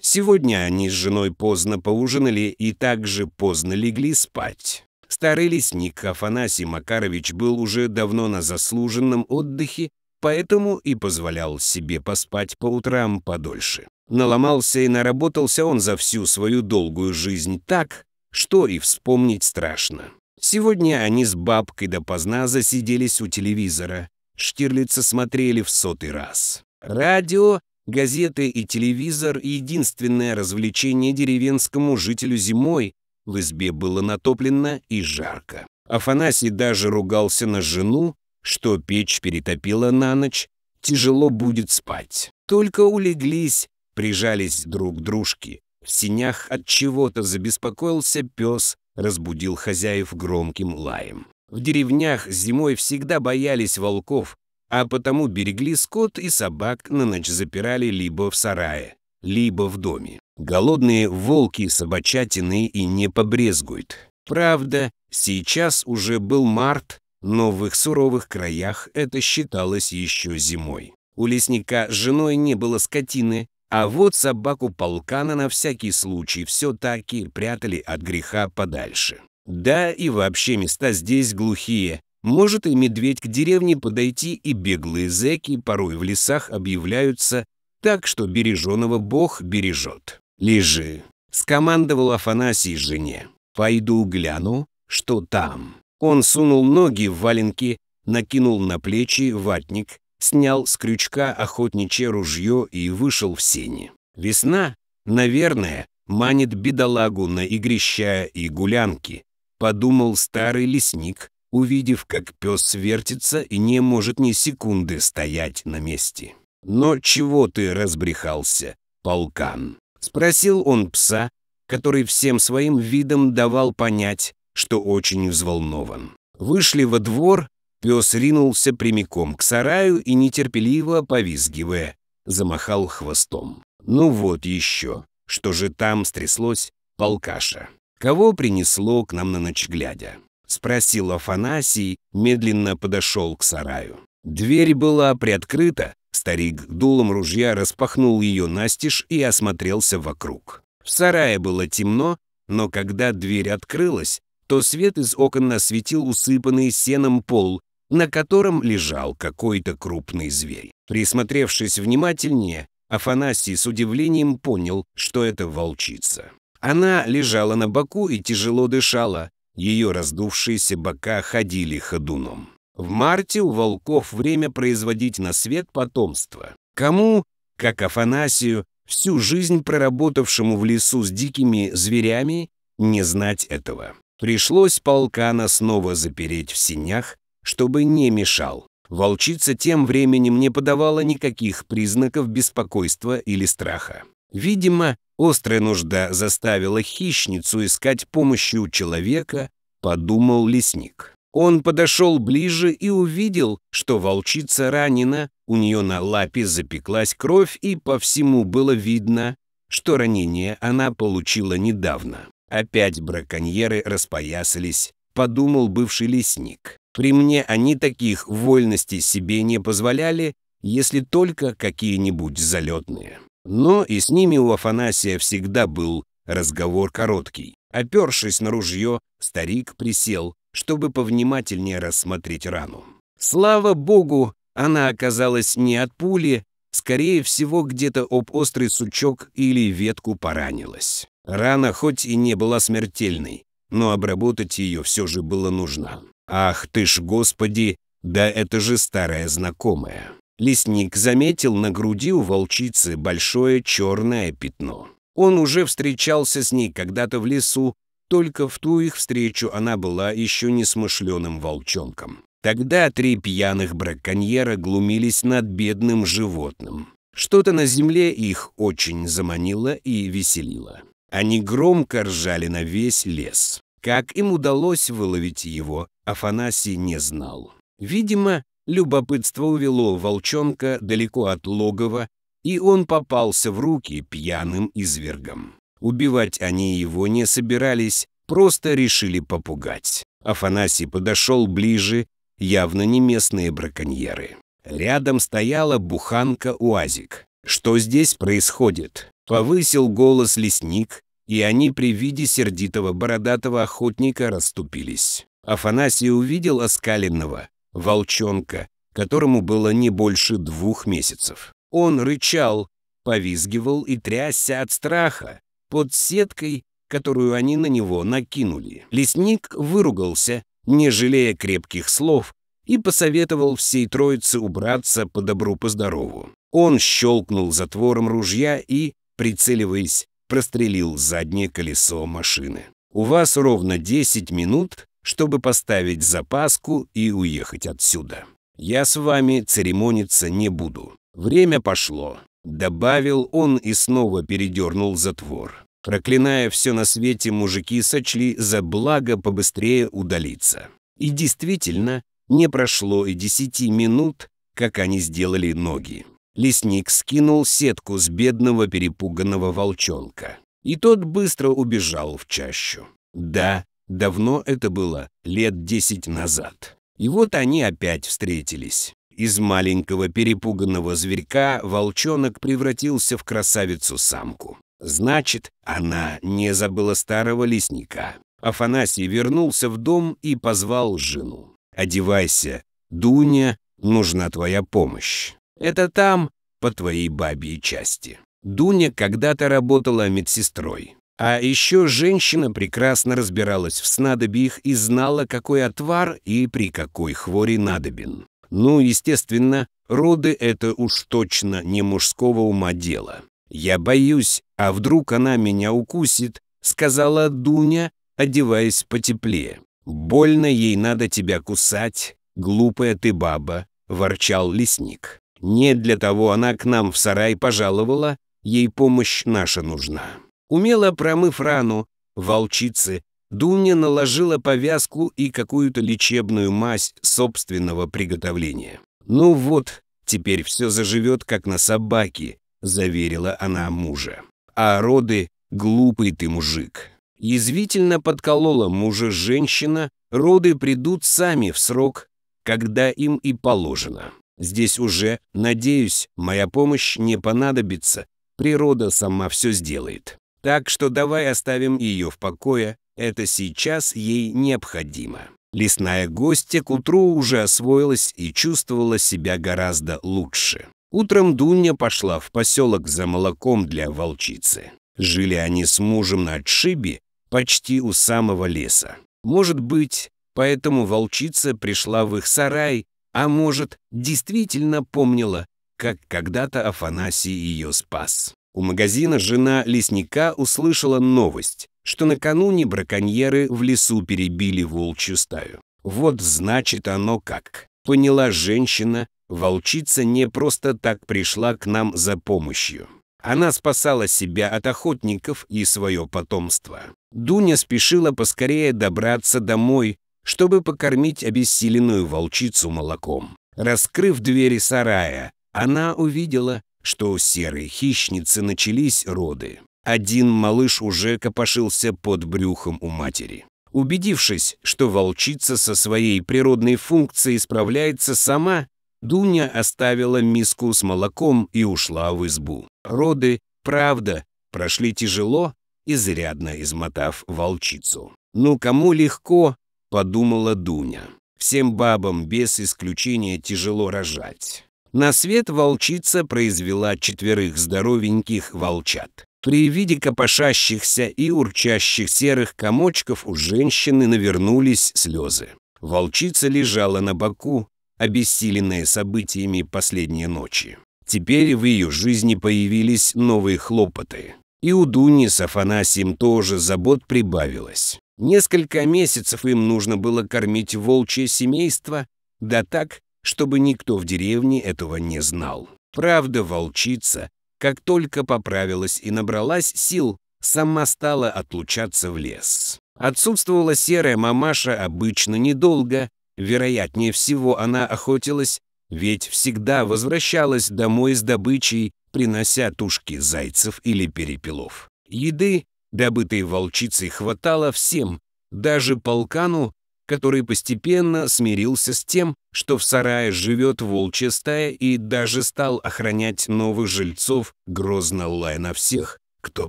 Сегодня они с женой поздно поужинали и также поздно легли спать. Старый лесник Афанасий Макарович был уже давно на заслуженном отдыхе, поэтому и позволял себе поспать по утрам подольше. Наломался и наработался он за всю свою долгую жизнь так, что и вспомнить страшно. Сегодня они с бабкой допоздна засиделись у телевизора. Штирлица смотрели в сотый раз. Радио Газеты и телевизор — единственное развлечение деревенскому жителю зимой. В избе было натоплено и жарко. Афанасий даже ругался на жену, что печь перетопила на ночь. Тяжело будет спать. Только улеглись, прижались друг к дружке. В синях от чего-то забеспокоился пес, разбудил хозяев громким лаем. В деревнях зимой всегда боялись волков, а потому берегли скот и собак на ночь запирали либо в сарае, либо в доме. Голодные волки собачатины и не побрезгуют. Правда, сейчас уже был март, но в их суровых краях это считалось еще зимой. У лесника с женой не было скотины, а вот собаку полкана на всякий случай все-таки прятали от греха подальше. Да и вообще места здесь глухие, может и медведь к деревне подойти, и беглые зэки порой в лесах объявляются так, что береженого Бог бережет. «Лежи!» — скомандовал Афанасий жене. «Пойду гляну, что там». Он сунул ноги в валенки, накинул на плечи ватник, снял с крючка охотничье ружье и вышел в сени. Весна, наверное, манит бедолагу на игрища и гулянки, подумал старый лесник, увидев, как пес вертится и не может ни секунды стоять на месте. «Но чего ты разбрехался, полкан?» — спросил он пса, который всем своим видом давал понять, что очень взволнован. Вышли во двор, пес ринулся прямиком к сараю и, нетерпеливо повизгивая, замахал хвостом. «Ну вот еще, что же там стряслось, полкаша? Кого принесло к нам на ночь глядя?» — спросил Афанасий, медленно подошел к сараю. Дверь была приоткрыта, старик дулом ружья распахнул ее настежь и осмотрелся вокруг. В сарае было темно, но когда дверь открылась, то свет из окон осветил усыпанный сеном пол, на котором лежал какой-то крупный зверь. Присмотревшись внимательнее, Афанасий с удивлением понял, что это волчица. Она лежала на боку и тяжело дышала, ее раздувшиеся бока ходили ходуном. В марте у волков время производить на свет потомство. Кому, как Афанасию, всю жизнь проработавшему в лесу с дикими зверями, не знать этого. Пришлось полкана снова запереть в синях, чтобы не мешал. Волчица тем временем не подавала никаких признаков беспокойства или страха. Видимо, острая нужда заставила хищницу искать помощи у человека, подумал лесник. Он подошел ближе и увидел, что волчица ранена, у нее на лапе запеклась кровь, и по всему было видно, что ранение она получила недавно. Опять браконьеры распоясались, подумал бывший лесник. При мне они таких вольностей себе не позволяли, если только какие-нибудь залетные. Но и с ними у Афанасия всегда был разговор короткий. Опершись на ружье, старик присел, чтобы повнимательнее рассмотреть рану. Слава богу, она оказалась не от пули, скорее всего, где-то об острый сучок или ветку поранилась. Рана хоть и не была смертельной, но обработать ее все же было нужно. Ах ты ж, господи, да это же старая знакомая. Лесник заметил на груди у волчицы большое черное пятно. Он уже встречался с ней когда-то в лесу, только в ту их встречу она была еще не смышленым волчонком. Тогда три пьяных браконьера глумились над бедным животным. Что-то на земле их очень заманило и веселило. Они громко ржали на весь лес. Как им удалось выловить его, Афанасий не знал. Видимо, Любопытство увело волчонка далеко от логова, и он попался в руки пьяным извергом. Убивать они его не собирались, просто решили попугать. Афанасий подошел ближе, явно не местные браконьеры. Рядом стояла буханка-уазик. «Что здесь происходит?» Повысил голос лесник, и они при виде сердитого бородатого охотника расступились. Афанасий увидел оскаленного, волчонка, которому было не больше двух месяцев. Он рычал, повизгивал и трясся от страха под сеткой, которую они на него накинули. Лесник выругался, не жалея крепких слов, и посоветовал всей троице убраться по добру по здорову. Он щелкнул затвором ружья и, прицеливаясь, прострелил заднее колесо машины. «У вас ровно 10 минут чтобы поставить запаску и уехать отсюда. Я с вами церемониться не буду. Время пошло. Добавил он и снова передернул затвор. Проклиная все на свете, мужики сочли за благо побыстрее удалиться. И действительно, не прошло и десяти минут, как они сделали ноги. Лесник скинул сетку с бедного перепуганного волчонка. И тот быстро убежал в чащу. Да, Давно это было, лет десять назад. И вот они опять встретились. Из маленького перепуганного зверька волчонок превратился в красавицу-самку. Значит, она не забыла старого лесника. Афанасий вернулся в дом и позвал жену. «Одевайся, Дуня, нужна твоя помощь. Это там, по твоей бабьей части». Дуня когда-то работала медсестрой. А еще женщина прекрасно разбиралась в снадобьях и знала, какой отвар и при какой хвори надобен. Ну, естественно, роды — это уж точно не мужского ума дело. «Я боюсь, а вдруг она меня укусит», — сказала Дуня, одеваясь потеплее. «Больно ей надо тебя кусать, глупая ты баба», — ворчал лесник. «Не для того она к нам в сарай пожаловала, ей помощь наша нужна». Умело промыв рану, волчицы, Дуня наложила повязку и какую-то лечебную мазь собственного приготовления. «Ну вот, теперь все заживет, как на собаке», — заверила она мужа. «А роды — глупый ты мужик». Язвительно подколола мужа женщина, роды придут сами в срок, когда им и положено. Здесь уже, надеюсь, моя помощь не понадобится, природа сама все сделает. Так что давай оставим ее в покое, это сейчас ей необходимо. Лесная гостья к утру уже освоилась и чувствовала себя гораздо лучше. Утром Дуня пошла в поселок за молоком для волчицы. Жили они с мужем на отшибе, почти у самого леса. Может быть, поэтому волчица пришла в их сарай, а может, действительно помнила, как когда-то Афанасий ее спас. У магазина жена лесника услышала новость, что накануне браконьеры в лесу перебили волчью стаю. Вот значит оно как. Поняла женщина, волчица не просто так пришла к нам за помощью. Она спасала себя от охотников и свое потомство. Дуня спешила поскорее добраться домой, чтобы покормить обессиленную волчицу молоком. Раскрыв двери сарая, она увидела, что у серой хищницы начались роды. Один малыш уже копошился под брюхом у матери. Убедившись, что волчица со своей природной функцией справляется сама, Дуня оставила миску с молоком и ушла в избу. Роды, правда, прошли тяжело, изрядно измотав волчицу. «Ну, кому легко?» — подумала Дуня. «Всем бабам без исключения тяжело рожать. На свет волчица произвела четверых здоровеньких волчат. При виде копошащихся и урчащих серых комочков у женщины навернулись слезы. Волчица лежала на боку, обессиленная событиями последней ночи. Теперь в ее жизни появились новые хлопоты. И у Дуни с Афанасием тоже забот прибавилось. Несколько месяцев им нужно было кормить волчье семейство, да так, чтобы никто в деревне этого не знал. Правда, волчица, как только поправилась и набралась сил, сама стала отлучаться в лес. Отсутствовала серая мамаша обычно недолго, вероятнее всего она охотилась, ведь всегда возвращалась домой с добычей, принося тушки зайцев или перепелов. Еды, добытой волчицей, хватало всем, даже полкану, который постепенно смирился с тем, что в сарае живет волчья стая и даже стал охранять новых жильцов, грозно лая на всех, кто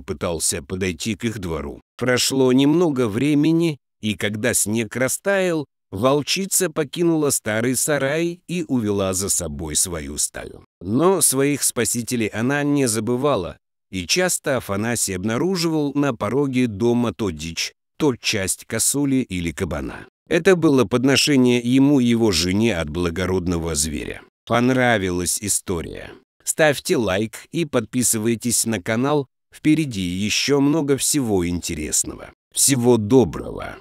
пытался подойти к их двору. Прошло немного времени, и когда снег растаял, волчица покинула старый сарай и увела за собой свою стаю. Но своих спасителей она не забывала, и часто Афанасий обнаруживал на пороге дома то дичь, то часть косули или кабана. Это было подношение ему и его жене от благородного зверя. Понравилась история? Ставьте лайк и подписывайтесь на канал. Впереди еще много всего интересного. Всего доброго!